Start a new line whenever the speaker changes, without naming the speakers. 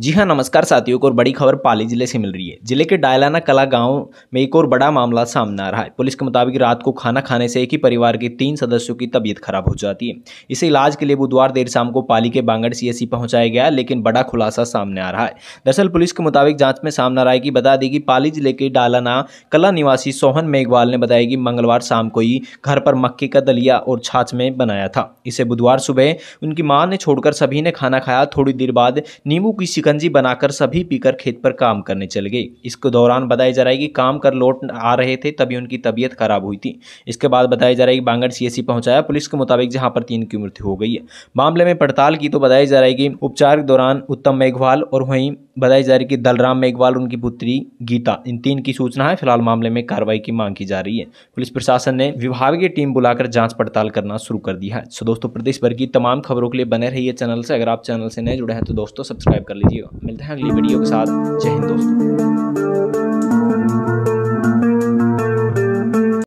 जी हाँ नमस्कार साथियों को और बड़ी खबर पाली जिले से मिल रही है जिले के डायलाना कला गांव में एक और बड़ा मामला सामने आ रहा है पुलिस के मुताबिक रात को खाना खाने से एक ही परिवार के तीन सदस्यों की तबीयत खराब हो जाती है इसे इलाज के लिए बुधवार देर शाम को पाली के बांगड़ सी एस पहुंचाया गया लेकिन बड़ा खुलासा सामने आ रहा है दरअसल पुलिस के मुताबिक जाँच में सामने रहा है कि बता दें कि पाली जिले के डायलाना कला निवासी सोहन मेघवाल ने बताया कि मंगलवार शाम को ही घर पर मक्के का दलिया और छाछ में बनाया था इसे बुधवार सुबह उनकी माँ ने छोड़कर सभी ने खाना खाया थोड़ी देर बाद नींबू की शिकंजी बनाकर सभी पीकर खेत पर काम करने चल गए इसके दौरान बताया जा रहा है कि काम कर लौट आ रहे थे तभी उनकी तबीयत खराब हुई थी इसके बाद बताया जा रहा है कि बांगड़ सीएससी पहुंचाया पुलिस के मुताबिक जहां पर तीन की मृत्यु हो गई है मामले में पड़ताल की तो बताया जा रहा है कि उपचार के दौरान उत्तम मेघवाल और वहीं बताया जा रही है कि दलराम मेघवाल उनकी पुत्री गीता इन तीन की सूचना है फिलहाल मामले में कार्रवाई की मांग की जा रही है पुलिस प्रशासन ने विभागीय टीम बुलाकर जांच पड़ताल करना शुरू कर दिया है सो दोस्तों प्रदेश भर की तमाम खबरों के लिए बने रही है चैनल से अगर आप चैनल से नए जुड़े हैं तो दोस्तों सब्सक्राइब कर लीजिए रहिएगा मिलते हैं अगली वीडियो के साथ जय हिंद दोस्तों